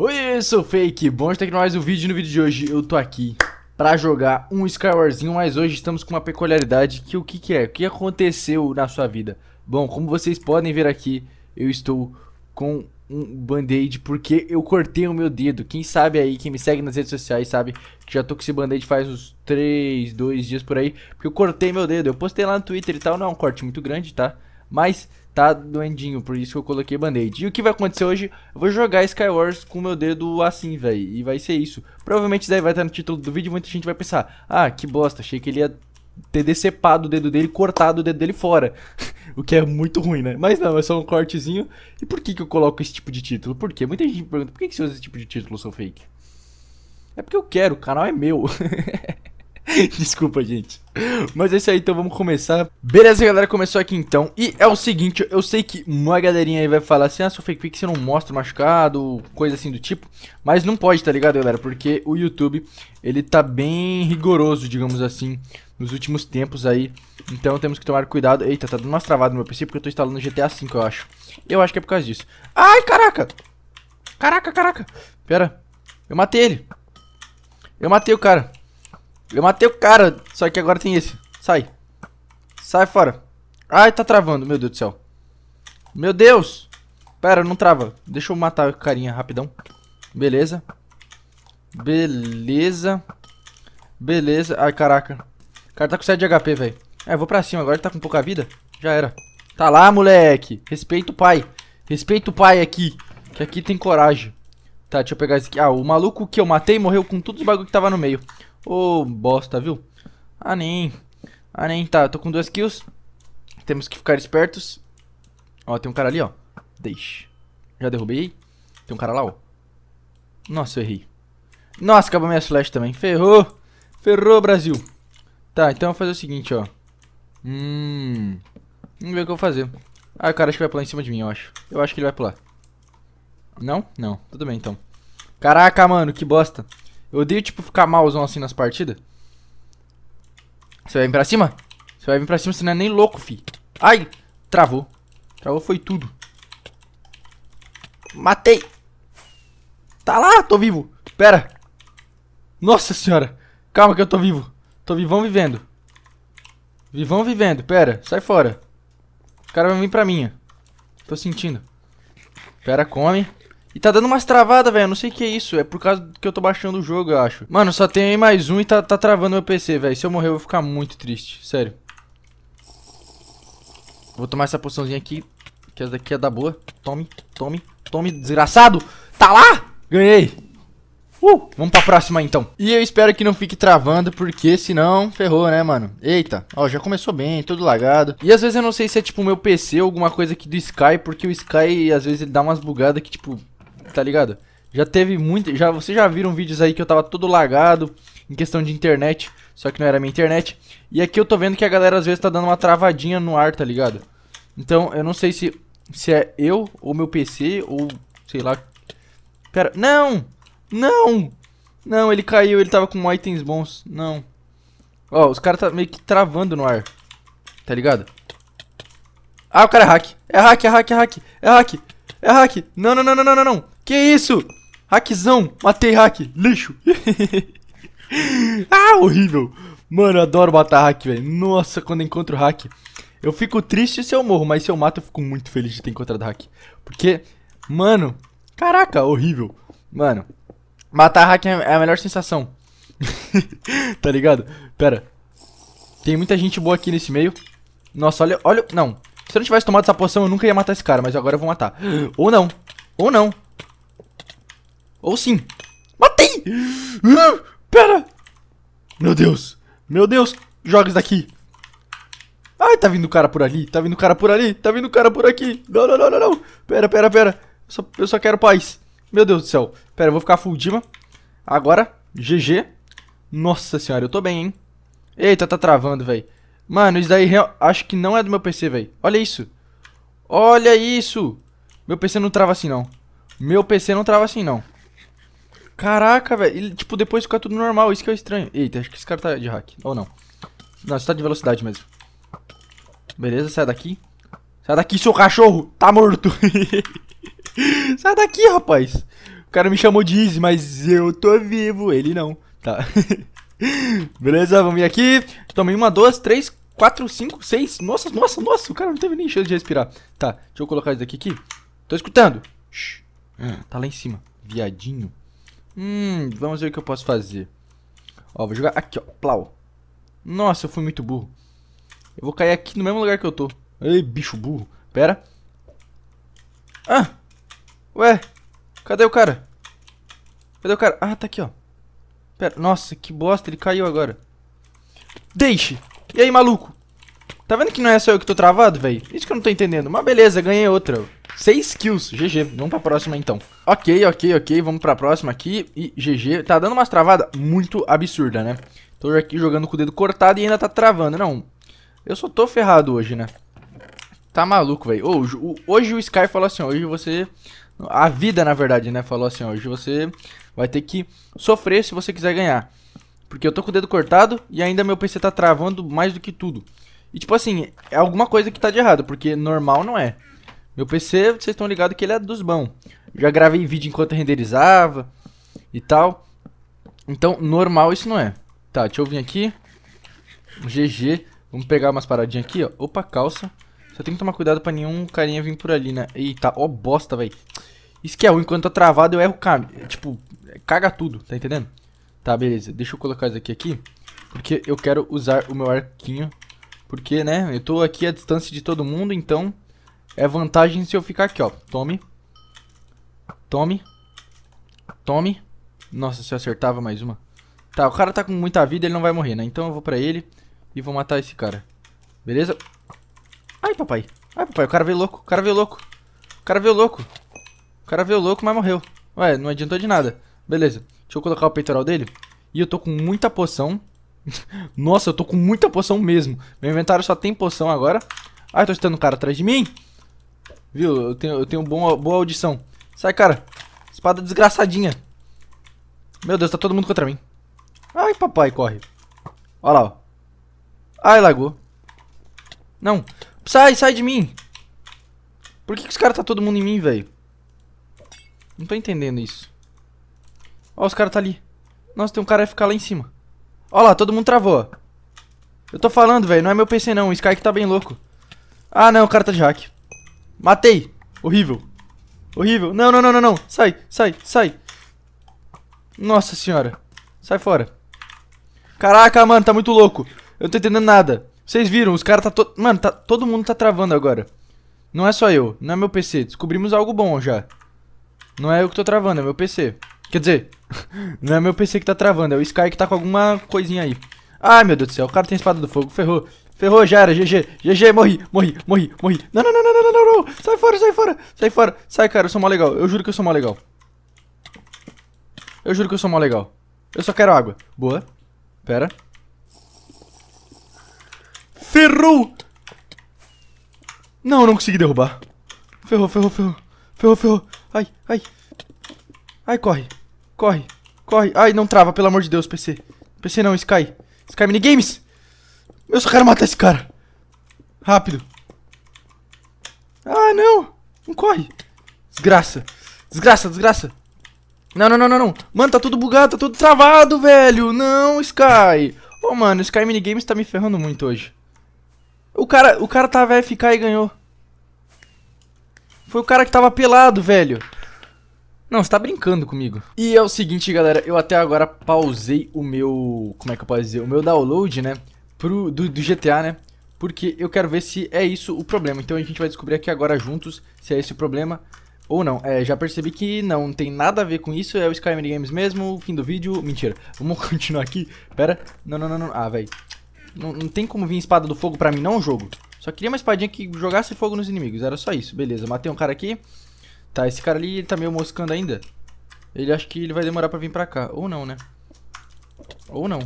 Oi, sou Fake, bom estar aqui no mais um vídeo no vídeo de hoje eu tô aqui pra jogar um Skywarzinho, mas hoje estamos com uma peculiaridade que o que, que é, o que aconteceu na sua vida? Bom, como vocês podem ver aqui, eu estou com um band-aid porque eu cortei o meu dedo, quem sabe aí, quem me segue nas redes sociais sabe que já tô com esse band-aid faz uns 3, 2 dias por aí, porque eu cortei meu dedo, eu postei lá no Twitter e tal, não é um corte muito grande, tá? Mas tá doendinho, por isso que eu coloquei band-aid. E o que vai acontecer hoje? Eu vou jogar Skywars com meu dedo assim, velho, e vai ser isso. Provavelmente isso daí vai estar no título do vídeo muita gente vai pensar, ah, que bosta, achei que ele ia ter decepado o dedo dele, cortado o dedo dele fora. o que é muito ruim, né? Mas não, é só um cortezinho. E por que, que eu coloco esse tipo de título? Por quê? Muita gente me pergunta, por que, que você usa esse tipo de título, seu fake? É porque eu quero, o canal é meu. Desculpa, gente. Mas é isso aí, então vamos começar. Beleza, galera, começou aqui então. E é o seguinte, eu sei que uma galerinha aí vai falar assim, ah, seu fake pick você não mostra machucado, coisa assim do tipo. Mas não pode, tá ligado, galera? Porque o YouTube, ele tá bem rigoroso, digamos assim, nos últimos tempos aí. Então temos que tomar cuidado. Eita, tá dando umas travadas no meu PC porque eu tô instalando GTA V, eu acho. Eu acho que é por causa disso. Ai, caraca! Caraca, caraca! Pera, eu matei ele. Eu matei o cara. Eu matei o cara, só que agora tem esse. Sai. Sai fora. Ai, tá travando, meu Deus do céu. Meu Deus! Pera, não trava. Deixa eu matar o carinha rapidão. Beleza. Beleza. Beleza. Ai, caraca. O cara tá com 7 de HP, velho. É, vou pra cima. Agora ele tá com pouca vida. Já era. Tá lá, moleque. Respeita o pai. Respeita o pai aqui. Que aqui tem coragem. Tá, deixa eu pegar esse aqui. Ah, o maluco que eu matei morreu com todos os bagulho que tava no meio. Ô, oh, bosta, viu? Ah, nem. Ah, nem. Tá, tô com duas kills. Temos que ficar espertos. Ó, tem um cara ali, ó. Deixa. Já derrubei. Tem um cara lá, ó. Nossa, eu errei. Nossa, acabou minha flash também. Ferrou. Ferrou, Brasil. Tá, então eu vou fazer o seguinte, ó. Hum... Vamos ver o que eu vou fazer. Ah, o cara acho que vai pular em cima de mim, eu acho. Eu acho que ele vai pular. Não? Não. Tudo bem, então. Caraca, mano, que bosta. Eu odeio, tipo, ficar malzão assim nas partidas. Você vai vir pra cima? Você vai vir pra cima, você não é nem louco, fi. Ai, travou. Travou foi tudo. Matei. Tá lá, tô vivo. Pera. Nossa senhora. Calma que eu tô vivo. Tô vivão vivendo. Vivão vivendo. Pera, sai fora. O cara vai vir pra minha. Tô sentindo. Pera, come. E tá dando umas travadas, velho. Não sei o que é isso. É por causa que eu tô baixando o jogo, eu acho. Mano, só tem mais um e tá, tá travando meu PC, velho. Se eu morrer, eu vou ficar muito triste. Sério. Vou tomar essa poçãozinha aqui. Que essa daqui é da boa. Tome, tome, tome, desgraçado. Tá lá? Ganhei. Uh, vamos pra próxima, então. E eu espero que não fique travando, porque senão ferrou, né, mano? Eita, ó, já começou bem, tudo lagado. E às vezes eu não sei se é, tipo, o meu PC ou alguma coisa aqui do Sky, porque o Sky, às vezes, ele dá umas bugadas que, tipo, tá ligado? Já teve muito. Já, vocês já viram vídeos aí que eu tava todo lagado em questão de internet, só que não era minha internet. E aqui eu tô vendo que a galera às vezes tá dando uma travadinha no ar, tá ligado? Então eu não sei se, se é eu ou meu PC ou sei lá. Pera, não! Não! Não, ele caiu, ele tava com itens bons. Não. Ó, os caras tá meio que travando no ar. Tá ligado? Ah, o cara é hack. É hack, é hack, é hack. É hack. É hack. Não, não, não, não, não, não. Que isso? Hackzão. Matei hack. Lixo. ah, horrível. Mano, eu adoro matar hack, velho. Nossa, quando encontro hack. Eu fico triste se eu morro, mas se eu mato, eu fico muito feliz de ter encontrado hack. Porque, mano... Caraca, horrível. Mano, matar hack é, é a melhor sensação. tá ligado? Pera. Tem muita gente boa aqui nesse meio. Nossa, olha... olha Não. Se eu não tivesse tomado essa poção, eu nunca ia matar esse cara, mas agora eu vou matar. Ou não. Ou não. Ou sim. Matei! Uh, pera! Meu Deus! Meu Deus! Joga isso daqui! Ai, tá vindo cara por ali, tá vindo cara por ali, tá vindo cara por aqui. Não, não, não, não, não. Pera, pera, pera. Eu só, eu só quero paz. Meu Deus do céu. Pera, eu vou ficar full Dima. Agora, GG. Nossa senhora, eu tô bem, hein. Eita, tá travando, velho. Mano, isso daí real... acho que não é do meu PC, velho. Olha isso. Olha isso. Meu PC não trava assim, não. Meu PC não trava assim, não. Caraca, velho. Tipo, depois fica tudo normal. Isso que é estranho. Eita, acho que esse cara tá de hack. Ou não. Não, você tá de velocidade mesmo. Beleza, sai daqui. Sai daqui, seu cachorro. Tá morto. sai daqui, rapaz. O cara me chamou de Easy, mas eu tô vivo. Ele não. Tá. Beleza, vamos vir aqui. Tomei uma, duas, três, quatro, cinco, seis. Nossa, nossa, nossa. O cara não teve nem chance de respirar. Tá, deixa eu colocar isso daqui aqui. Tô escutando. Shhh. Ah, tá lá em cima. Viadinho. Hum, vamos ver o que eu posso fazer. Ó, vou jogar aqui, ó. Plau. Nossa, eu fui muito burro. Eu vou cair aqui no mesmo lugar que eu tô. Ei, bicho burro. Pera. Ah! Ué, cadê o cara? Cadê o cara? Ah, tá aqui, ó. Pera, nossa, que bosta, ele caiu agora. Deixe! E aí, maluco? Tá vendo que não é só eu que tô travado, velho? Isso que eu não tô entendendo. Mas beleza, ganhei outra. Seis kills, GG. Vamos pra próxima então. Ok, ok, ok. Vamos pra próxima aqui. E GG. Tá dando umas travadas muito absurda, né? Tô aqui jogando com o dedo cortado e ainda tá travando. Não, eu só tô ferrado hoje, né? Tá maluco, velho. hoje o Sky falou assim, hoje você... A vida, na verdade, né? Falou assim, hoje você vai ter que sofrer se você quiser ganhar. Porque eu tô com o dedo cortado e ainda meu PC tá travando mais do que tudo. E tipo assim, é alguma coisa que tá de errado, porque normal não é. Meu PC, vocês estão ligados que ele é dos bons. Já gravei vídeo enquanto renderizava e tal. Então, normal isso não é. Tá, deixa eu vir aqui. GG. Vamos pegar umas paradinhas aqui, ó. Opa, calça. Só tem que tomar cuidado pra nenhum carinha vir por ali, né? Eita, ó bosta, velho. Isso que é ruim, Enquanto tá travado eu erro caminho. Tipo, caga tudo, tá entendendo? Tá, beleza. Deixa eu colocar isso aqui aqui. Porque eu quero usar o meu arquinho. Porque, né, eu tô aqui à distância de todo mundo, então... É vantagem se eu ficar aqui, ó. Tome. Tome. Tome. Nossa, se eu acertava mais uma. Tá, o cara tá com muita vida, ele não vai morrer, né? Então eu vou pra ele e vou matar esse cara. Beleza? Ai, papai. Ai, papai, o cara veio louco. O cara veio louco. O cara veio louco. O cara veio louco, mas morreu. Ué, não adiantou de nada. Beleza. Deixa eu colocar o peitoral dele. E eu tô com muita poção. Nossa, eu tô com muita poção mesmo. Meu inventário só tem poção agora. Ai, tô estando o cara atrás de mim. Viu? Eu tenho, eu tenho bom, boa audição. Sai, cara. Espada desgraçadinha. Meu Deus, tá todo mundo contra mim. Ai, papai, corre. Olha lá, ó. Ai, lagou. Não. Sai, sai de mim. Por que, que os caras tá todo mundo em mim, velho? Não tô entendendo isso. Ó, os caras tá ali. Nossa, tem um cara que ficar lá em cima. Olha lá, todo mundo travou. Eu tô falando, velho. Não é meu PC, não. O Sky que tá bem louco. Ah, não. O cara tá de hack. Matei. Horrível. Horrível. Não, não, não, não, não. Sai, sai, sai. Nossa senhora. Sai fora. Caraca, mano, tá muito louco. Eu não tô entendendo nada. Vocês viram, os caras tá todo... Mano, tá... todo mundo tá travando agora. Não é só eu, não é meu PC. Descobrimos algo bom já. Não é eu que tô travando, é meu PC. Quer dizer, não é meu PC que tá travando, é o Sky que tá com alguma coisinha aí. Ai, meu Deus do céu, o cara tem espada do fogo, ferrou. Ferrou, já era, GG, GG, morri, morri, morri, morri. Não, não, não, não, não, não, não, sai fora, sai fora, sai fora. Sai, cara, eu sou mó legal, eu juro que eu sou mó legal. Eu juro que eu sou mó legal. Eu só quero água. Boa. Pera. Ferrou! Não, não consegui derrubar. Ferrou, ferrou, ferrou. Ferrou, ferrou. Ai, ai. Ai, corre. Corre. Corre. Ai, não trava, pelo amor de Deus, PC. PC não, Sky. Sky Minigames. Eu só quero matar esse cara. Rápido. Ah, não. Não corre. Desgraça. Desgraça, desgraça. Não, não, não, não, não. Mano, tá tudo bugado, tá tudo travado, velho. Não, Sky. Ô, oh, mano, Sky Minigames tá me ferrando muito hoje. O cara, o cara tava FK e ganhou. Foi o cara que tava pelado, velho. Não, você tá brincando comigo. E é o seguinte, galera. Eu até agora pausei o meu... Como é que eu posso dizer? O meu download, né? pro, do, do GTA, né? Porque eu quero ver se é isso o problema. Então a gente vai descobrir aqui agora juntos se é esse o problema ou não. É, já percebi que não tem nada a ver com isso, é o Skyrim Games mesmo, fim do vídeo. Mentira, vamos continuar aqui. Pera, não, não, não, não. Ah, velho. Não, não, tem como vir espada do fogo pra mim, não, jogo. Só queria uma espadinha que jogasse fogo nos inimigos, era só isso. Beleza, matei um cara aqui. Tá, esse cara ali, ele tá meio moscando ainda. Ele acho que ele vai demorar pra vir pra cá. Ou não, né? Ou não.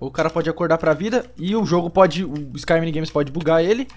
O cara pode acordar pra vida e o jogo pode... O Sky Games pode bugar ele.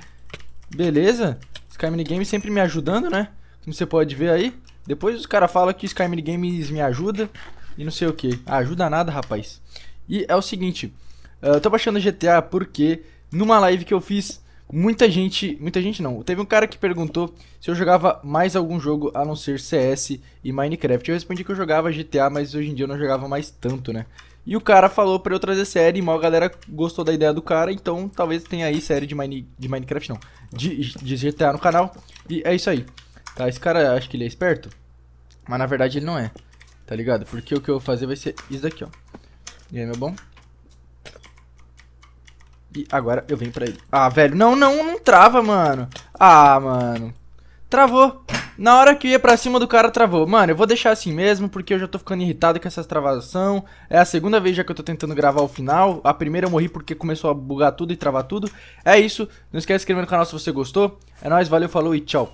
Beleza. Sky Games sempre me ajudando, né? Como você pode ver aí. Depois os caras falam que Skyrim Sky me ajuda e não sei o que. Ah, ajuda nada, rapaz. E é o seguinte, eu ah, tô baixando GTA porque numa live que eu fiz, muita gente, muita gente não, teve um cara que perguntou se eu jogava mais algum jogo a não ser CS e Minecraft. Eu respondi que eu jogava GTA, mas hoje em dia eu não jogava mais tanto, né? E o cara falou pra eu trazer série, e mal a galera gostou da ideia do cara, então talvez tenha aí série de, Mine, de Minecraft, não, de, de GTA no canal. E é isso aí. Tá, esse cara, acho que ele é esperto, mas na verdade ele não é, tá ligado? Porque o que eu vou fazer vai ser isso daqui, ó. E aí, meu bom? E agora eu venho pra ele. Ah, velho, não, não, não trava, mano. Ah, mano. Travou. Na hora que eu ia pra cima do cara travou. Mano, eu vou deixar assim mesmo, porque eu já tô ficando irritado com essas travação. É a segunda vez já que eu tô tentando gravar o final. A primeira eu morri porque começou a bugar tudo e travar tudo. É isso. Não esquece de se inscrever no canal se você gostou. É nóis, valeu, falou e tchau.